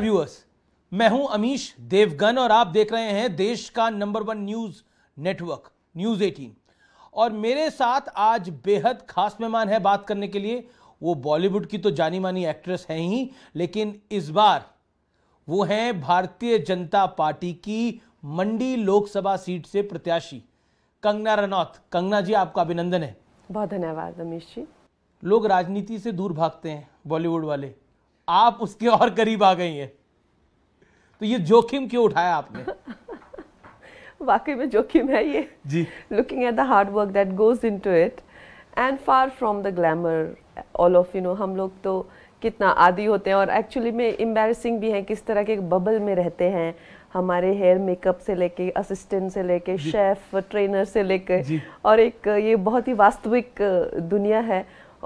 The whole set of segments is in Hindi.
व्यूअर्स मैं हूं अमीश देवगन और आप देख रहे हैं देश का number one news network news 18 और मेरे साथ आज बेहद खास मेहमान है बात करने के लिए वो बॉलीवुड की तो जानी मानी एक्ट्रेस हैं ही लेकिन इस बार वो हैं भारतीय जनता पार्टी की मंडी लोकसभा सीट से प्रत्याशी कंगना रनौत कंगना जी आपका अभिनंदन है बहुत धन्यवाद अमीश जी लोग राजनीति से दूर भागते हैं बॉलीवुड वाले आप उसके और करीब आ गई हैं तो ये जोखिम क्यों उठाया आपने वाकई में जोखिम है ये जी looking at the hard work that goes into it and far from the glamour all of you know हम लोग तो कितना आदि होते हैं और एक्चुअली में एम्बेरसिंग भी हैं किस तरह के बबल में रहते हैं हमारे हेयर मेकअप से लेके असिस्टेंट से लेके शेफ ट्रेनर से लेके और एक ये बहुत ही वास्तविक दुनिया है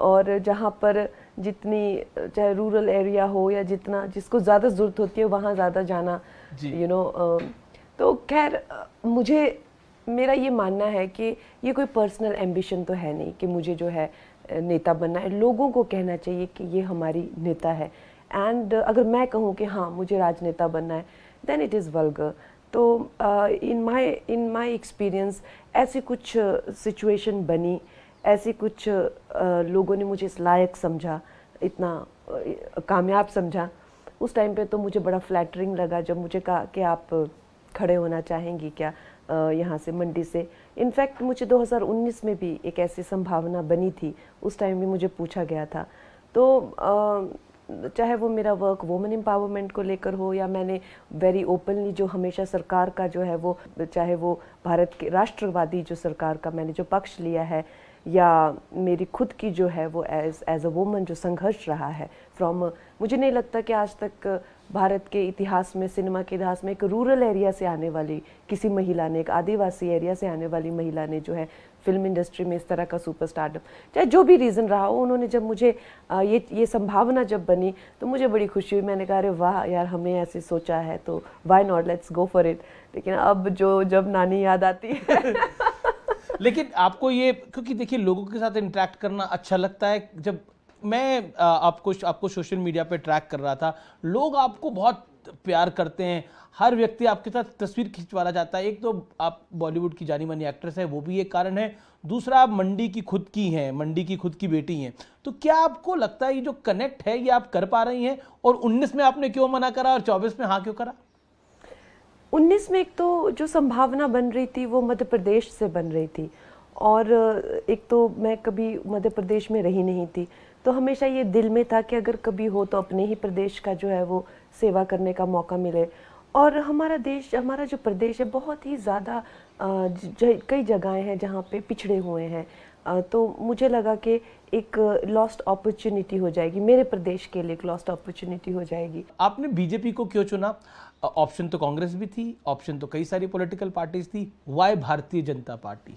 और जहाँ पर जितनी चाहे रूरल एरिया हो या जितना जिसको ज़्यादा ज़रूरत होती है वहाँ ज़्यादा जाना यू नो you know, तो खैर मुझे मेरा ये मानना है कि ये कोई पर्सनल एम्बिशन तो है नहीं कि मुझे जो है नेता बनना है लोगों को कहना चाहिए कि ये हमारी नेता है एंड अगर मैं कहूँ कि हाँ मुझे राजनेता बनना है देन इट इज़ वल्गर तो इन माई इन माई एक्सपीरियंस ऐसी कुछ सिचुएशन बनी ऐसे कुछ लोगों ने मुझे इस लायक समझा इतना कामयाब समझा उस टाइम पे तो मुझे बड़ा फ्लैटरिंग लगा जब मुझे कहा कि आप खड़े होना चाहेंगी क्या यहाँ से मंडी से इनफैक्ट मुझे 2019 में भी एक ऐसी संभावना बनी थी उस टाइम भी मुझे पूछा गया था तो चाहे वो मेरा वर्क वुमेन एम्पावरमेंट को लेकर हो या मैंने वेरी ओपनली जो हमेशा सरकार का जो है वो चाहे वो भारत के राष्ट्रवादी जो सरकार का मैंने जो पक्ष लिया है या मेरी खुद की जो है वो एज एज अ वूमन जो संघर्ष रहा है फ्रॉम मुझे नहीं लगता कि आज तक भारत के इतिहास में सिनेमा के इतिहास में एक रूरल एरिया से आने वाली किसी महिला ने एक आदिवासी एरिया से आने वाली महिला ने जो है फिल्म इंडस्ट्री में इस तरह का सुपर स्टार्टअप चाहे जो भी रीज़न रहा हो उन्होंने जब मुझे ये ये संभावना जब बनी तो मुझे बड़ी खुशी हुई मैंने कहा अरे वाह यार हमें ऐसे सोचा है तो why not let's go for it लेकिन अब जो जब नानी याद आती है लेकिन आपको ये क्योंकि देखिए लोगों के साथ इंटरेक्ट करना अच्छा लगता है जब मैं आपको आपको सोशल मीडिया पे ट्रैक कर रहा था लोग आपको बहुत प्यार करते हैं हर व्यक्ति आपके साथ तस्वीर खिंचवाना चाहता है एक तो आप बॉलीवुड की जानी मानी एक्ट्रेस है वो भी एक कारण है दूसरा आप मंडी की खुद की हैं मंडी की खुद की बेटी हैं तो क्या आपको लगता है ये जो कनेक्ट है ये आप कर पा रही हैं और 19 में आपने क्यों मना करा और 24 में हाँ क्यों करा उन्नीस में एक तो जो संभावना बन रही थी वो मध्य प्रदेश से बन रही थी और एक तो मैं कभी मध्य प्रदेश में रही नहीं थी तो हमेशा ये दिल में था कि अगर कभी हो तो अपने ही प्रदेश का जो है वो सेवा करने का मौका मिले और हमारा देश हमारा जो प्रदेश है बहुत ही ज़्यादा कई जगहें हैं जहाँ पे पिछड़े हुए हैं तो मुझे लगा कि एक लॉस्ट अपॉर्चुनिटी हो जाएगी मेरे प्रदेश के लिए एक लॉस्ट अपॉर्चुनिटी हो जाएगी आपने बीजेपी को क्यों चुना ऑप्शन तो कांग्रेस भी थी ऑप्शन तो कई सारी पॉलिटिकल पार्टीज थी वाई भारतीय जनता पार्टी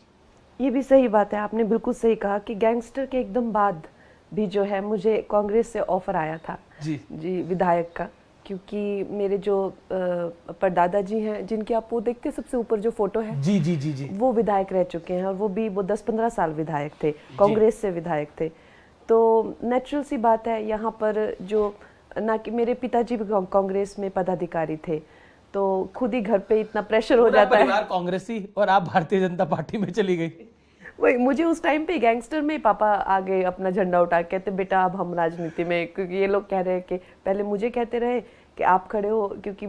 ये भी सही बात है आपने बिल्कुल सही कहा कि गैंगस्टर के एकदम बाद भी जो है मुझे कांग्रेस से ऑफर आया था जी जी विधायक का क्योंकि मेरे जो परदादा जी हैं जिनके आप वो देखते सबसे ऊपर जो फोटो है जी जी जी जी वो विधायक रह चुके हैं और वो भी वो दस पंद्रह साल विधायक थे कांग्रेस से विधायक थे तो नेचुरल सी बात है यहाँ पर जो ना कि मेरे पिताजी भी कांग्रेस में पदाधिकारी थे तो खुद ही घर पे इतना प्रेशर हो जाता है कांग्रेसी और आप भारतीय जनता पार्टी में चली गई वही मुझे उस टाइम पे गैंगस्टर में पापा आ गए अपना झंडा उठा कहते बेटा अब हम राजनीति में क्योंकि ये लोग कह रहे हैं कि पहले मुझे कहते रहे कि आप खड़े हो क्योंकि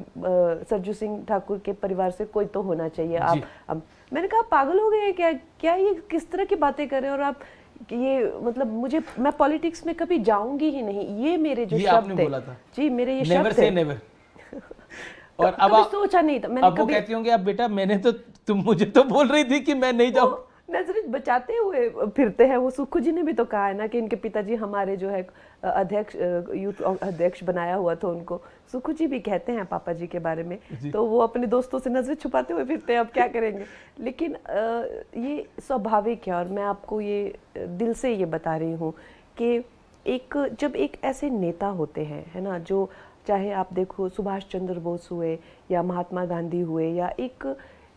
सरजू सिंह ठाकुर के परिवार से कोई तो होना चाहिए आप अब मैंने कहा पागल हो गए क्या क्या ये किस तरह की बातें कर रहे हैं और आप ये मतलब मुझे मैं पॉलिटिक्स में कभी जाऊंगी ही नहीं ये मेरे जो शब्द था जी मेरे ये शब्द और अब सोचा नहीं था मैंने अब कभी... वो कहती होंगे आप बेटा मैंने तो तुम मुझे तो बोल रही थी कि मैं नहीं जाऊँ नजरें बचाते हुए फिरते हैं वो सुखू जी ने भी तो कहा है ना कि इनके पिताजी हमारे जो है अध्यक्ष यूथ अध्यक्ष बनाया हुआ था उनको सुखू जी भी कहते हैं पापा जी के बारे में तो वो अपने दोस्तों से नजरें छुपाते हुए फिरते हैं अब क्या करेंगे लेकिन ये स्वाभाविक है और मैं आपको ये दिल से ये बता रही हूँ कि एक जब एक ऐसे नेता होते हैं है ना जो चाहे आप देखो सुभाष चंद्र बोस हुए या महात्मा गांधी हुए या एक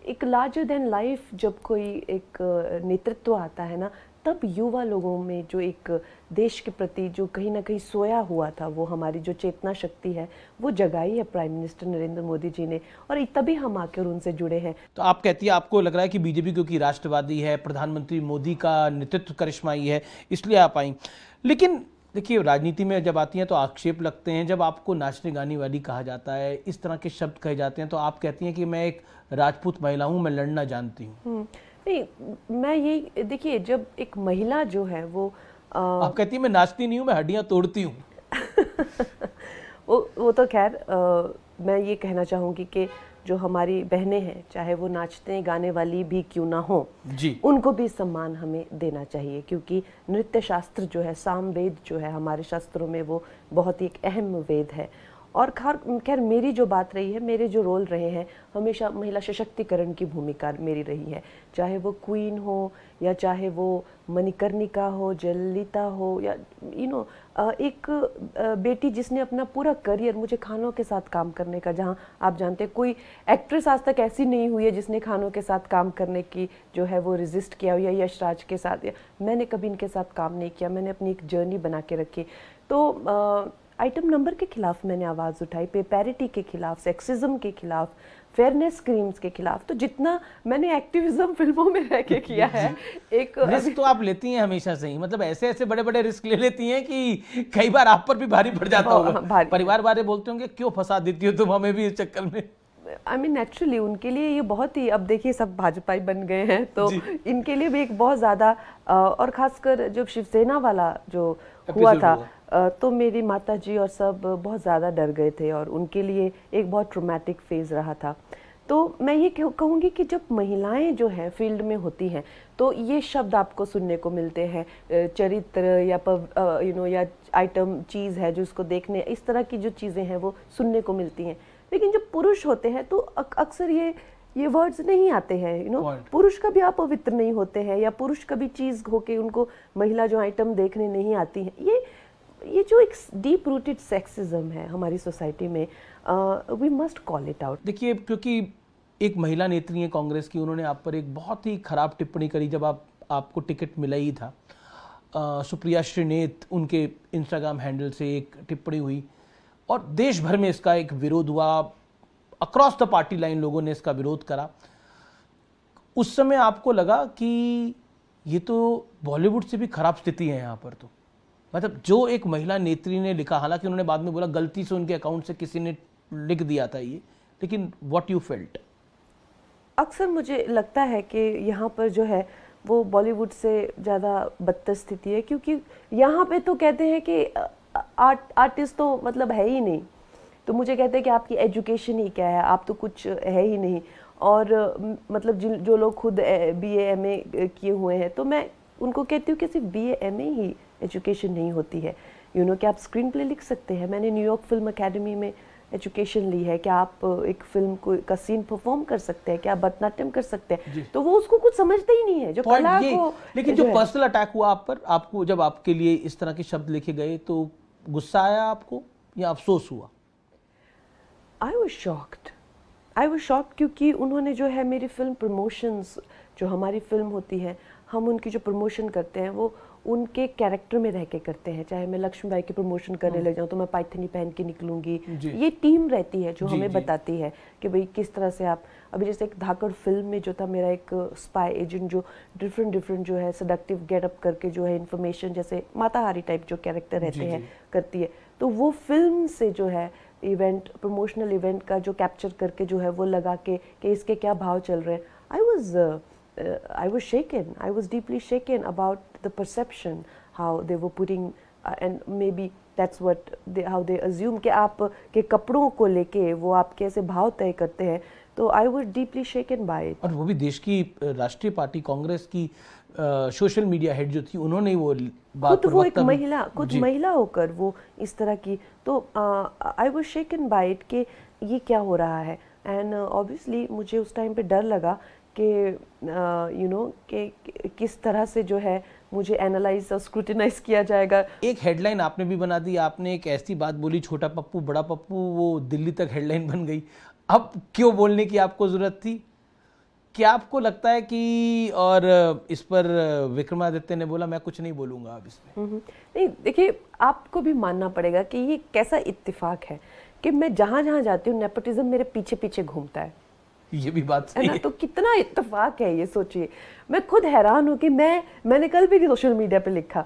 एक लार्जर देन लाइफ जब कोई एक नेतृत्व आता है ना तब युवा लोगों में जो एक देश के प्रति जो कहीं ना कहीं सोया हुआ था वो हमारी जो चेतना शक्ति है वो जगाई है प्राइम मिनिस्टर नरेंद्र मोदी जी ने और तभी हम आकर उनसे जुड़े हैं तो आप कहती है आपको लग रहा है कि बीजेपी क्योंकि राष्ट्रवादी है प्रधानमंत्री मोदी का नेतृत्व करिश्माई है इसलिए आप आई लेकिन देखिए राजनीति में जब आती हैं तो आक्षेप लगते हैं जब आपको नाचने गाने वाली कहा जाता है इस तरह के शब्द कहे जाते हैं तो आप कहती हैं कि मैं एक राजपूत महिला हूँ मैं लड़ना जानती हूँ हम्म, नहीं मैं यही देखिए जब एक महिला जो है वो आ... आप कहती है मैं नाचती नहीं हूँ मैं हड्डियाँ तोड़ती हूँ वो वो तो खैर मैं ये कहना चाहूँगी कि जो हमारी बहनें हैं चाहे वो नाचते गाने वाली भी क्यों ना हो जी उनको भी सम्मान हमें देना चाहिए क्योंकि नृत्य शास्त्र जो है सामवेद जो है हमारे शास्त्रों में वो बहुत ही एक अहम वेद है और खैर खैर मेरी जो बात रही है मेरे जो रोल रहे हैं हमेशा महिला सशक्तिकरण की भूमिका मेरी रही है चाहे वो क्वीन हो या चाहे वो मणिकर्णिका हो जललिता हो या यू नो एक बेटी जिसने अपना पूरा करियर मुझे खानों के साथ काम करने का जहाँ आप जानते हैं कोई एक्ट्रेस आज तक ऐसी नहीं हुई है जिसने खानों के साथ काम करने की जो है वो रिजिस्ट किया या यशराज के साथ मैंने कभी इनके साथ काम नहीं किया मैंने अपनी एक जर्नी बना के रखी तो आ, आइटम नंबर के खिलाफ मैंने आवाज़ उठाई पे पैरिटी के खिलाफ सेक्सिज्म के खिलाफ फेयरनेस क्रीम्स के खिलाफ तो जितना मैंने एक्टिविज्म फिल्मों में रह के किया है एक रिस्क तो आप लेती हैं हमेशा से ही मतलब ऐसे ऐसे बड़े बड़े रिस्क ले लेती हैं कि कई बार आप पर भी भारी पड़ जाता हाँ, होगा परिवार वाले बोलते होंगे क्यों फंसा देती हो तुम हमें भी इस चक्कर में आई मीन नेचुरली उनके लिए ये बहुत ही अब देखिए सब भाजपा ही बन गए हैं तो इनके लिए भी एक बहुत ज़्यादा और ख़ासकर जो शिवसेना वाला जो हुआ था हुआ। तो मेरी माता जी और सब बहुत ज़्यादा डर गए थे और उनके लिए एक बहुत ट्रोमैटिक फेज़ रहा था तो मैं ये कहूँगी कि जब महिलाएं जो हैं फील्ड में होती हैं तो ये शब्द आपको सुनने को मिलते हैं चरित्र या पव यू नो या आइटम चीज़ है जो उसको देखने इस तरह की जो चीज़ें हैं वो सुनने को मिलती हैं लेकिन जब पुरुष होते हैं तो अक्सर ये ये वर्ड्स नहीं आते हैं यू नो पुरुष कभी अपवित्र नहीं होते हैं या पुरुष कभी चीज़ होके उनको महिला जो आइटम देखने नहीं आती है ये ये जो एक डीप रूटेड सेक्सिज्म है हमारी सोसाइटी में we must call it out देखिए क्योंकि एक महिला नेत्री है कांग्रेस की उन्होंने आप पर एक बहुत ही ख़राब टिप्पणी करी जब आप आपको टिकट मिला ही था आ, सुप्रिया श्रीनेत उनके इंस्टाग्राम हैंडल से एक टिप्पणी हुई और देश भर में इसका एक विरोध हुआ अक्रॉस द पार्टी लाइन लोगों ने इसका विरोध करा उस समय आपको लगा कि ये तो बॉलीवुड से भी खराब स्थिति है यहाँ पर तो मतलब जो एक महिला नेत्री ने लिखा हालांकि उन्होंने बाद में बोला गलती से उनके अकाउंट से किसी ने लिख दिया था ये लेकिन वॉट यू फेल्ट अक्सर मुझे लगता है कि यहाँ पर जो है वो बॉलीवुड से ज़्यादा बदतर स्थिति है क्योंकि यहाँ पे तो कहते हैं कि आर्ट आर्टिस्ट तो मतलब है ही नहीं तो मुझे कहते हैं कि आपकी एजुकेशन ही क्या है आप तो कुछ है ही नहीं और मतलब जिन जो लोग खुद बी ए एम ए किए हुए हैं तो मैं उनको कहती हूँ कि सिर्फ बी एम ए ही एजुकेशन नहीं होती है यू you नो know, आप स्क्रीन प्ले लिख सकते हैं मैंने न्यूयॉर्क फिल्म अकेडमी में एजुकेशन ली है क्या आप एक फिल्म को का सीन परफॉर्म कर सकते हैं क्या भरतनाट्यम कर सकते हैं तो वो उसको कुछ समझते ही नहीं है जो कला को लेकिन जो, जो पर्सनल अटैक हुआ आप पर आपको जब आपके लिए इस तरह के शब्द लिखे गए तो गुस्सा आया आपको या अफसोस हुआ I was shocked I was shocked क्योंकि उन्होंने जो है मेरी फिल्म प्रमोशंस जो हमारी फिल्म होती है हम उनकी जो प्रमोशन करते हैं वो उनके कैरेक्टर में रह के करते हैं चाहे मैं लक्ष्मी बाई की प्रमोशन करने हम्म। लग जाऊँ तो मैं पाइथनी पहन के निकलूंगी ये टीम रहती है जो जी, हमें जी. बताती है कि भाई किस तरह से आप अभी जैसे एक धाकड़ फिल्म में जो था मेरा एक स्पाई एजेंट जो डिफरेंट डिफरेंट जो है सडक्टिव गेटअप करके जो है इन्फॉर्मेशन जैसे माताहारी टाइप जो कैरेक्टर रहते हैं करती है तो वो फिल्म से जो है इवेंट प्रमोशनल इवेंट का जो कैप्चर करके जो है वो लगा के कि इसके क्या भाव चल रहे हैं I was uh, I was shaken. I was deeply shaken about the perception how they were putting uh, and maybe that's what they, how they assume कि आप के कपड़ों को लेके वो आपके ऐसे भाव तय करते हैं तो I was deeply shaken by और वो भी देश की राष्ट्रीय पार्टी कांग्रेस की सोशल मीडिया हेड जो थी उन्होंने वो खुद वो एक महिला खुद महिला होकर वो इस तरह की तो I was shaken by it कि ये क्या हो रहा है एंड ऑब्वियसली uh, मुझे उस टाइम पे डर लगा कि यू नो कि किस तरह से जो है मुझे एनालाइज और स्क्रूटिनाइज किया जाएगा एक हेडलाइन आपने भी बना दी आपने एक ऐसी बात बोली छोटा पप्पू बड़ा पप्पू वो दिल्ली तक हेडलाइन बन गई अब क्यों बोलने की आपको ज़रूरत थी क्या आपको लगता है कि और इस पर विक्रमादित्य ने बोला मैं कुछ नहीं बोलूँगा अब इसमें हम्म, नहीं देखिए आपको भी मानना पड़ेगा कि ये कैसा इत्तेफाक है कि मैं जहाँ जहाँ जाती हूँ नेपोटिज़म मेरे पीछे पीछे घूमता है ये भी बात है ना तो कितना इतफाक है ये सोचिए मैं खुद हैरान हूँ कि मैं मैंने कल भी सोशल मीडिया पे लिखा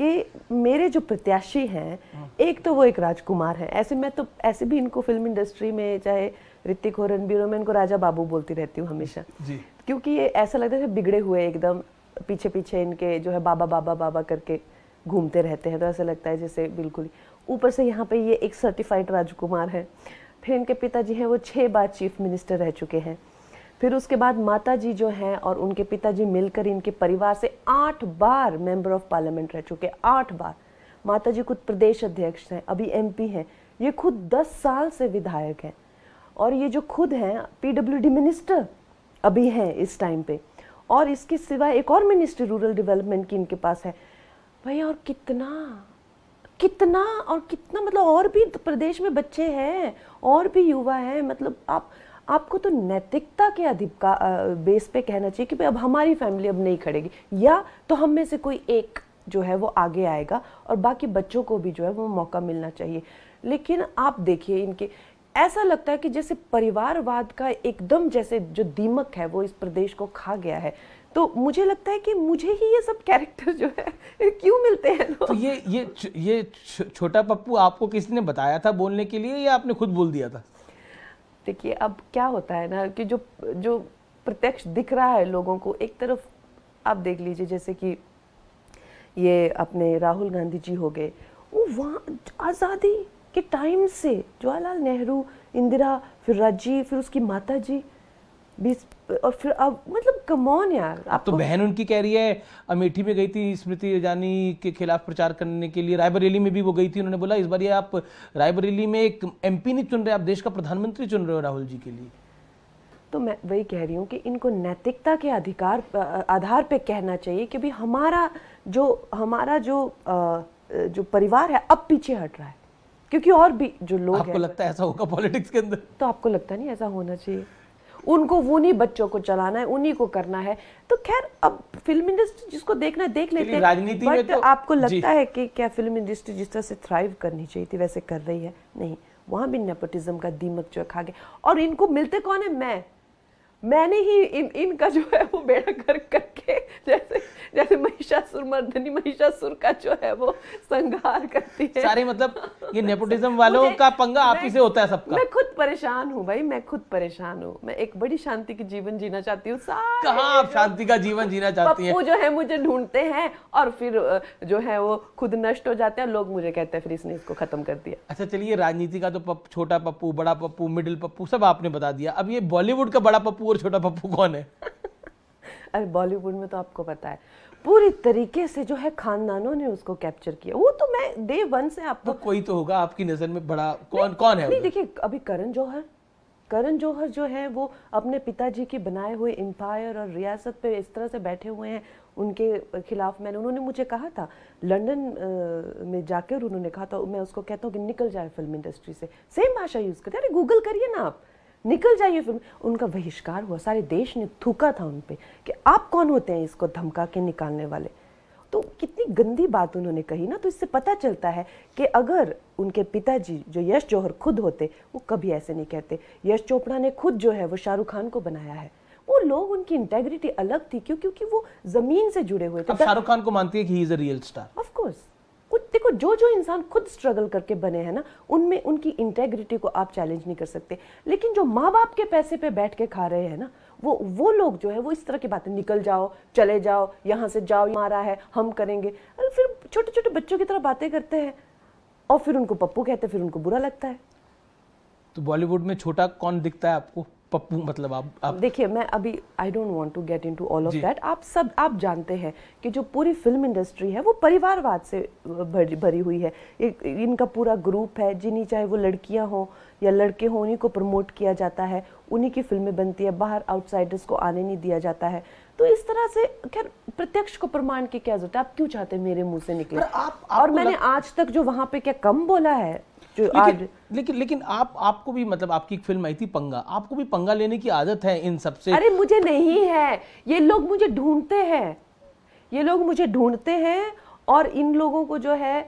कि मेरे जो प्रत्याशी हैं हाँ। एक तो वो एक राजकुमार है ऐसे मैं तो ऐसे भी इनको फिल्म इंडस्ट्री में चाहे ऋतिक हो रणबीर हो मैं इनको राजा बाबू बोलती रहती हूँ हमेशा क्योंकि ये ऐसा लगता है बिगड़े हुए एकदम पीछे पीछे इनके जो है बाबा बाबा बाबा करके घूमते रहते हैं तो ऐसा लगता है जैसे बिल्कुल ऊपर से यहाँ पे ये एक सर्टिफाइड राजकुमार है फिर इनके पिताजी हैं वो छः बार चीफ मिनिस्टर रह चुके हैं फिर उसके बाद माता जी जो हैं और उनके पिताजी मिलकर इनके परिवार से आठ बार मेंबर ऑफ पार्लियामेंट रह चुके हैं आठ बार माता जी खुद प्रदेश अध्यक्ष हैं अभी एम हैं ये खुद दस साल से विधायक हैं और ये जो खुद हैं पी मिनिस्टर अभी हैं इस टाइम पे और इसके सिवा एक और मिनिस्ट्री रूरल डेवलपमेंट की इनके पास है भैया और कितना कितना और कितना मतलब और भी प्रदेश में बच्चे हैं और भी युवा हैं मतलब आप आपको तो नैतिकता के अधिकार बेस पे कहना चाहिए कि भाई अब हमारी फैमिली अब नहीं खड़ेगी या तो हम में से कोई एक जो है वो आगे आएगा और बाकी बच्चों को भी जो है वो मौका मिलना चाहिए लेकिन आप देखिए इनके ऐसा लगता है कि जैसे परिवारवाद का एकदम जैसे जो दीमक है वो इस प्रदेश को खा गया है तो मुझे लगता है कि मुझे ही ये सब कैरेक्टर जो है क्यों मिलते हैं तो ये ये ये छोटा पप्पू आपको किसी ने बताया था बोलने के लिए या आपने खुद बोल दिया था देखिए अब क्या होता है ना कि जो जो प्रत्यक्ष दिख रहा है लोगों को एक तरफ आप देख लीजिए जैसे कि ये अपने राहुल गांधी जी हो गए वो वहाँ आज़ादी के टाइम से जवाहरलाल नेहरू इंदिरा फिर राजीव फिर उसकी माता जी बीस और फिर अब मतलब कमौन यार आप तो बहन उनकी कह रही है अमेठी में गई थी स्मृति ईरानी के खिलाफ प्रचार करने के लिए रायबरेली में भी वो गई थी उन्होंने बोला इस बार ये आप रायबरेली में एक एमपी नहीं चुन रहे आप देश का प्रधानमंत्री चुन रहे हो राहुल जी के लिए तो मैं वही कह रही हूँ कि इनको नैतिकता के अधिकार आधार पे कहना चाहिए कि भाई हमारा जो हमारा जो आ, जो परिवार है अब पीछे हट रहा है क्योंकि और भी जो लोग आपको लगता है ऐसा होगा पॉलिटिक्स के अंदर तो आपको लगता नहीं ऐसा होना चाहिए उनको उन्हीं बच्चों को चलाना है उन्हीं को करना है तो खैर अब फिल्म इंडस्ट्री जिसको देखना है देख लेते हैं राजनीति बट तो, आपको लगता है कि क्या फिल्म इंडस्ट्री जिस तरह से थ्राइव करनी चाहिए थी वैसे कर रही है नहीं वहाँ भी नेपोटिज्म का दीमक जो खा गया और इनको मिलते कौन है मैं मैंने ही इन इनका जो है वो बेड़ा कर करके जैसे जैसे महिषासुर मर्दनी महिषासुर का जो है वो संघार करती है सारे मतलब ये नेपोटिज्म वालों का पंगा आप ही से होता है सबका मैं खुद परेशान हूँ भाई मैं खुद परेशान हूँ मैं एक बड़ी शांति की जीवन जीना चाहती हूँ कहाँ आप शांति का जीवन जीना चाहती है जो है मुझे ढूंढते हैं और फिर जो है वो खुद नष्ट हो जाते हैं लोग मुझे कहते हैं फिर इसने इसको खत्म कर दिया अच्छा चलिए राजनीति का तो छोटा पप्पू बड़ा पप्पू मिडिल पप्पू सब आपने बता दिया अब ये बॉलीवुड का बड़ा पप्पू और छोटा पप्पू कौन है अरे बॉलीवुड में तो आपको पता है पूरी तरीके से जो है खानदानों ने उसको कैप्चर किया वो तो मैं डे वन से आपको तो कोई तो होगा आपकी नजर में बड़ा कौन कौन है नहीं देखिए अभी करण जौहर करण जौहर जो है वो अपने पिताजी के बनाए हुए एम्पायर और रियासत पे इस तरह से बैठे हुए हैं उनके खिलाफ मैंने उन्होंने मुझे कहा था लंदन में जाकर उन्होंने कहा था मैं उसको कहता हूँ कि निकल जाए फिल्म इंडस्ट्री से सेम भाषा यूज़ करते अरे गूगल करिए ना आप निकल जाइए फिल्म उनका बहिष्कार हुआ सारे देश ने थूका था उन पर कि आप कौन होते हैं इसको धमका के निकालने वाले तो कितनी गंदी बात उन्होंने कही ना तो इससे पता चलता है कि अगर उनके पिताजी जो यश जौहर खुद होते वो कभी ऐसे नहीं कहते यश चोपड़ा ने खुद जो है वो शाहरुख खान को बनाया है वो लोग उनकी इंटेग्रिटी अलग थी क्यों क्योंकि वो जमीन से जुड़े हुए थे शाहरुख खान को मानती है कि he is a real star of course कुछ देखो जो जो इंसान खुद स्ट्रगल करके बने हैं ना उनमें उनकी इंटेग्रिटी को आप चैलेंज नहीं कर सकते लेकिन जो माँ बाप के पैसे पे बैठ के खा रहे हैं ना वो वो लोग जो है वो इस तरह की बातें निकल जाओ चले जाओ यहाँ से जाओ मारा है हम करेंगे अरे फिर छोटे छोटे बच्चों की तरह बातें करते हैं और फिर उनको पप्पू कहते हैं फिर उनको बुरा लगता है तो बॉलीवुड में छोटा कौन दिखता है आपको पप्पू मतलब आप, आप देखिए मैं अभी I don't want to get into all of that आप सब आप जानते हैं कि जो पूरी फिल्म इंडस्ट्री है वो परिवारवाद से भरी, भरी हुई है इनका पूरा ग्रुप है जिन्हें चाहे वो लड़कियां हों या लड़के हों उन्हीं को प्रमोट किया जाता है उन्हीं की फिल्में बनती है बाहर आउटसाइडर्स को आने नहीं दिया जाता है तो इस तरह से खैर प्रत्यक्ष को प्रमाण की क्या जरूरत है आप क्यों चाहते हैं मेरे मुंह से निकले आप, आप और मैंने लग... आज तक जो वहाँ पे क्या कम बोला है जो लेकिन, आज लेकिन लेकिन आप आपको भी मतलब आपकी एक फिल्म आई थी पंगा आपको भी पंगा लेने की आदत है इन सबसे अरे मुझे नहीं है ये लोग मुझे ढूंढते हैं ये लोग मुझे ढूंढते हैं और इन लोगों को जो है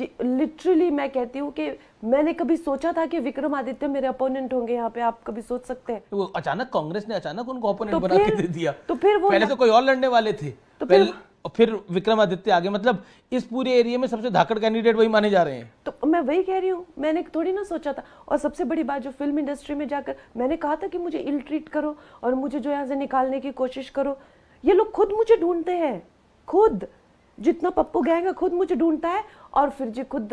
लिटरली मैं कहती हूँ कि मैंने कभी सोचा था कि विक्रमादित्य मेरे अपोनेंट होंगे यहाँ पे आप कभी सोच सकते हैं वो अचानक कांग्रेस ने अचानक उनको अपोनेंट तो बना के दे दिया तो फिर वो पहले तो कोई और लड़ने वाले थे तो पहले और फिर विक्रमादित्य आगे मतलब इस पूरे एरिया में सबसे धाकड़ कैंडिडेट वही माने जा रहे हैं तो मैं वही कह रही हूँ मैंने थोड़ी ना सोचा था और सबसे बड़ी बात जो फिल्म इंडस्ट्री में जाकर मैंने कहा था कि मुझे इल ट्रीट करो और मुझे जो यहाँ से निकालने की कोशिश करो ये लोग खुद मुझे ढूंढते हैं खुद जितना पप्पू गैंग है खुद मुझे ढूंढता है और फिर जी खुद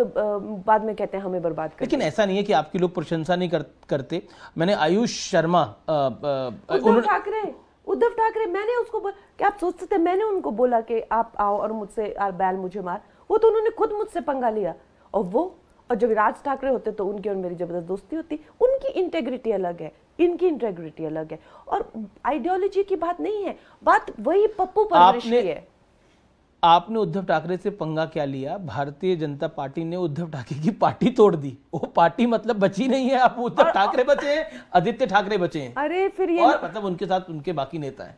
बाद में कहते हैं हमें बर्बाद कर लेकिन ऐसा नहीं है कि आपकी लोग प्रशंसा नहीं कर, करते मैंने आयुष शर्मा उद्धव ठाकरे उद्धव ठाकरे मैंने उसको क्या आप सोचते थे मैंने उनको बोला कि आप आओ और मुझसे यार बैल मुझे मार वो तो उन्होंने खुद मुझसे पंगा लिया और वो और जब राज ठाकरे होते तो उनकी और मेरी जबरदस्त दोस्ती होती उनकी इंटेग्रिटी अलग है इनकी इंटेग्रिटी अलग है और आइडियोलॉजी की बात नहीं है बात वही पप्पू परवरिश की है आपने उद्धव ठाकरे से पंगा क्या लिया भारतीय जनता पार्टी ने उद्धव ठाकरे की पार्टी तोड़ दी वो पार्टी मतलब बची नहीं है आप उद्धव ठाकरे बचे हैं आदित्य ठाकरे बचे हैं अरे फिर ये और मतलब उनके साथ उनके बाकी नेता हैं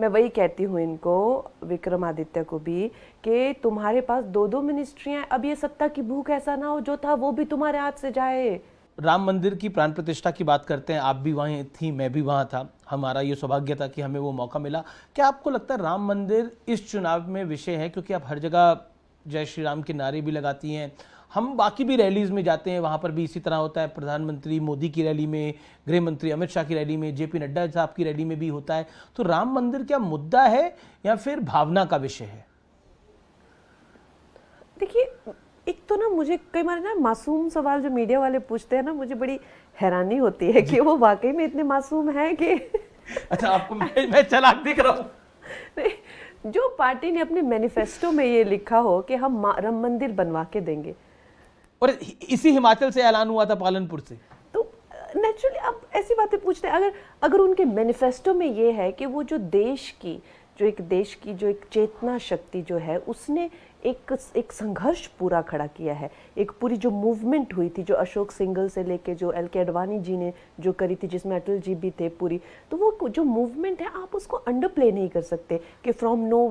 मैं वही कहती हूँ इनको विक्रमादित्य को भी कि तुम्हारे पास दो दो मिनिस्ट्रियाँ अब ये सत्ता की भूख ऐसा ना हो जो था वो भी तुम्हारे हाथ से जाए राम मंदिर की प्राण प्रतिष्ठा की बात करते हैं आप भी वहीं थी मैं भी वहाँ था हमारा ये सौभाग्य था कि हमें वो मौका मिला क्या आपको लगता है राम मंदिर इस चुनाव में विषय है क्योंकि आप हर जगह जय श्री राम के नारे भी लगाती हैं हम बाकी भी रैलीज में जाते हैं वहाँ पर भी इसी तरह होता है प्रधानमंत्री मोदी की रैली में गृह मंत्री अमित शाह की रैली में जेपी नड्डा साहब की रैली में भी होता है तो राम मंदिर क्या मुद्दा है या फिर भावना का विषय है देखिए एक तो ना मुझे कई बार ना मासूम सवाल जो मीडिया वाले पूछते हैं ना मुझे बड़ी हैरानी होती है कि वो वाकई में इतने मासूम हैं कि अच्छा आपको मैं, मैं चलाक दिख रहा हूँ जो पार्टी ने अपने मैनिफेस्टो में ये लिखा हो कि हम राम मंदिर बनवा के देंगे और इसी हिमाचल से ऐलान हुआ था पालनपुर से तो नेचुरली आप ऐसी बातें पूछते हैं अगर अगर उनके मैनिफेस्टो में ये है कि वो जो देश की जो एक देश की जो एक चेतना शक्ति जो है उसने एक एक संघर्ष पूरा खड़ा किया है एक पूरी जो मूवमेंट हुई थी जो अशोक सिंगल से लेके जो एल के अडवाणी जी ने जो करी थी जिसमें अटल जी भी थे पूरी तो वो जो मूवमेंट है आप उसको अंडर प्ले नहीं कर सकते कि फ्रॉम नो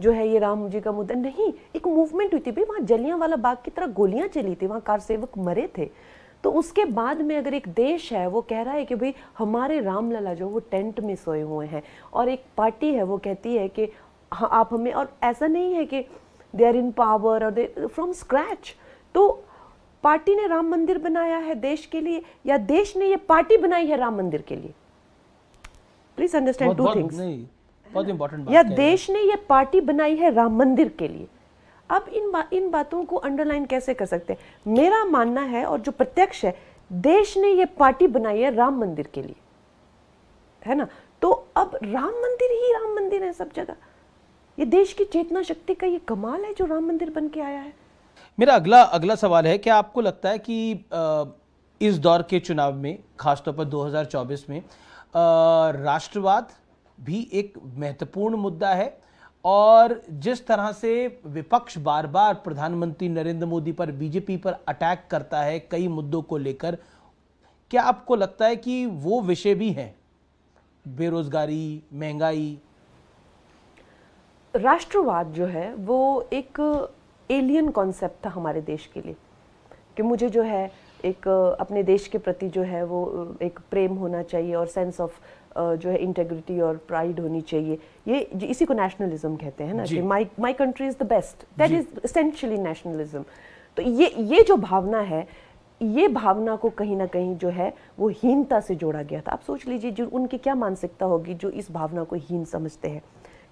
जो है ये राम जी का मुद्दा नहीं एक मूवमेंट हुई थी भाई वहाँ जलियाँ वाला बाग की तरह गोलियाँ चली थी वहाँ कार सेवक मरे थे तो उसके बाद में अगर एक देश है वो कह रहा है कि भाई हमारे रामलला जो वो टेंट में सोए हुए हैं और एक पार्टी है वो कहती है कि हाँ आप हमें और ऐसा नहीं है कि दे आर इन पावर और दे फ्रॉम स्क्रैच तो पार्टी ने राम मंदिर बनाया है देश के लिए या देश ने ये पार्टी बनाई है राम मंदिर के लिए प्लीज अंडरस्टैंड टू थिंग्स या देश ने ये पार्टी बनाई है राम मंदिर के लिए अब इन बा, इन बातों को अंडरलाइन कैसे कर सकते हैं मेरा मानना है और जो प्रत्यक्ष है देश ने ये पार्टी बनाई है राम मंदिर के लिए है ना तो अब राम मंदिर ही राम मंदिर है सब जगह ये देश की चेतना शक्ति का ये कमाल है जो राम मंदिर बन के आया है मेरा अगला अगला सवाल है क्या आपको लगता है कि इस दौर के चुनाव में खासतौर पर 2024 में राष्ट्रवाद भी एक महत्वपूर्ण मुद्दा है और जिस तरह से विपक्ष बार बार प्रधानमंत्री नरेंद्र मोदी पर बीजेपी पर अटैक करता है कई मुद्दों को लेकर क्या आपको लगता है कि वो विषय भी हैं बेरोजगारी महंगाई राष्ट्रवाद जो है वो एक एलियन कॉन्सेप्ट था हमारे देश के लिए कि मुझे जो है एक अपने देश के प्रति जो है वो एक प्रेम होना चाहिए और सेंस ऑफ जो है इंटेग्रिटी और प्राइड होनी चाहिए ये इसी को नेशनलिज्म कहते हैं ना कि my country is the best that is essentially nationalism तो ये ये जो भावना है ये भावना को कहीं ना कहीं जो है वो हीनता से जोड़ा गया था आप सोच लीजिए जो उनकी क्या मानसिकता होगी जो इस भावना को हीन समझते हैं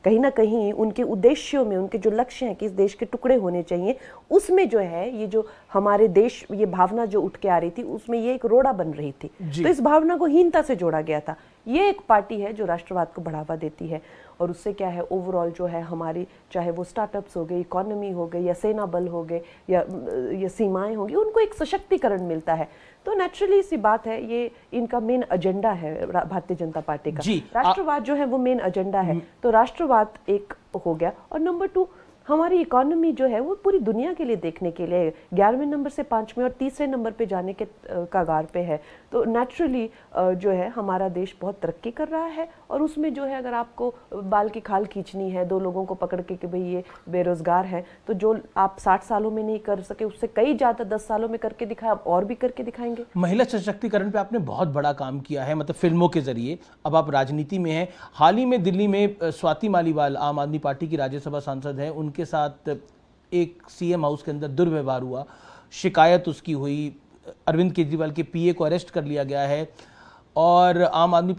कहीं ना कहीं उनके उद्देश्यों में उनके जो लक्ष्य हैं कि इस देश के टुकड़े होने चाहिए उसमें जो है ये जो हमारे देश ये भावना जो उठ के आ रही थी उसमें ये एक रोड़ा बन रही थी तो इस भावना को हीनता से जोड़ा गया था ये एक पार्टी है जो राष्ट्रवाद को बढ़ावा देती है और उससे क्या है ओवरऑल जो है हमारी चाहे वो स्टार्टअप्स हो गए इकोनॉमी हो गई या सेना बल हो गए या या सीमाएं होगी उनको एक सशक्तिकरण मिलता है तो नेचुरली सी बात है ये इनका मेन एजेंडा है भारतीय जनता पार्टी का राष्ट्रवाद जो है वो मेन एजेंडा है हम्म। तो राष्ट्रवाद एक हो गया और नंबर टू हमारी इकोनॉमी जो है वो पूरी दुनिया के लिए देखने के लिए ग्यारहवें नंबर से पाँचवें और तीसरे नंबर पे जाने के कागार पे है तो नेचुरली जो है हमारा देश बहुत तरक्की कर रहा है और उसमें जो है अगर आपको बाल की खाल खींचनी है दो लोगों को पकड़ के कि भाई ये बेरोज़गार है तो जो आप साठ सालों में नहीं कर सके उससे कई ज़्यादा दस सालों में करके दिखाए आप और भी करके दिखाएंगे महिला सशक्तिकरण पर आपने बहुत बड़ा काम किया है मतलब फिल्मों के जरिए अब आप राजनीति में हैं हाल ही में दिल्ली में स्वाति मालीवाल आम आदमी पार्टी की राज्यसभा सांसद हैं उनके उनके साथ एक सीएम हाउस के अंदर दुर्व्यवहार हुआ शिकायत उसकी हुई अरविंद केजरीवाल के पीए को अरेस्ट कर लिया गया है और आम आदमी